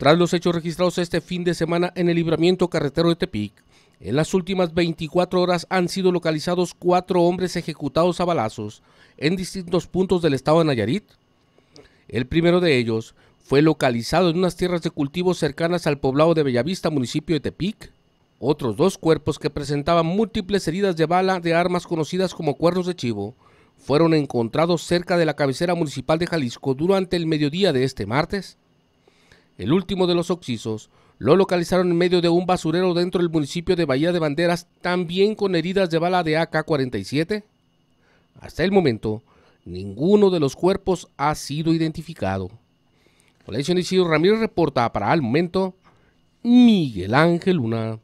Tras los hechos registrados este fin de semana en el libramiento carretero de Tepic, en las últimas 24 horas han sido localizados cuatro hombres ejecutados a balazos en distintos puntos del estado de Nayarit. El primero de ellos fue localizado en unas tierras de cultivo cercanas al poblado de Bellavista, municipio de Tepic. Otros dos cuerpos que presentaban múltiples heridas de bala de armas conocidas como cuernos de chivo fueron encontrados cerca de la cabecera municipal de Jalisco durante el mediodía de este martes. El último de los occisos lo localizaron en medio de un basurero dentro del municipio de Bahía de Banderas, también con heridas de bala de AK-47. Hasta el momento, ninguno de los cuerpos ha sido identificado. Colección Isidro Ramírez reporta para al momento Miguel Ángel Luna.